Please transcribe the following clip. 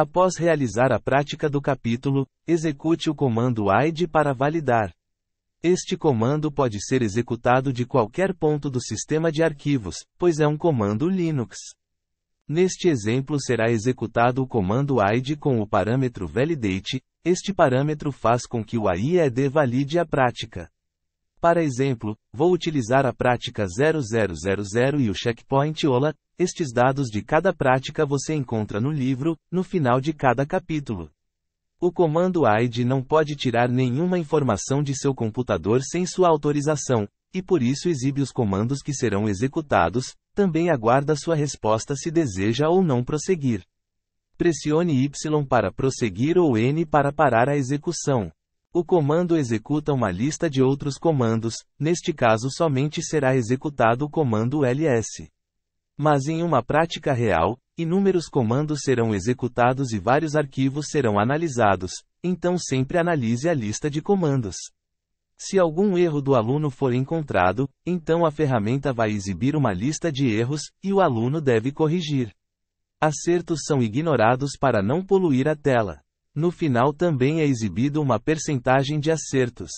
Após realizar a prática do capítulo, execute o comando AID para validar. Este comando pode ser executado de qualquer ponto do sistema de arquivos, pois é um comando Linux. Neste exemplo será executado o comando AID com o parâmetro validate, este parâmetro faz com que o AIED valide a prática. Para exemplo, vou utilizar a prática 0000 e o checkpoint OLA. Estes dados de cada prática você encontra no livro, no final de cada capítulo. O comando AID não pode tirar nenhuma informação de seu computador sem sua autorização, e por isso exibe os comandos que serão executados, também aguarda sua resposta se deseja ou não prosseguir. Pressione Y para prosseguir ou N para parar a execução. O comando executa uma lista de outros comandos, neste caso somente será executado o comando ls. Mas em uma prática real, inúmeros comandos serão executados e vários arquivos serão analisados, então sempre analise a lista de comandos. Se algum erro do aluno for encontrado, então a ferramenta vai exibir uma lista de erros, e o aluno deve corrigir. Acertos são ignorados para não poluir a tela. No final também é exibido uma percentagem de acertos.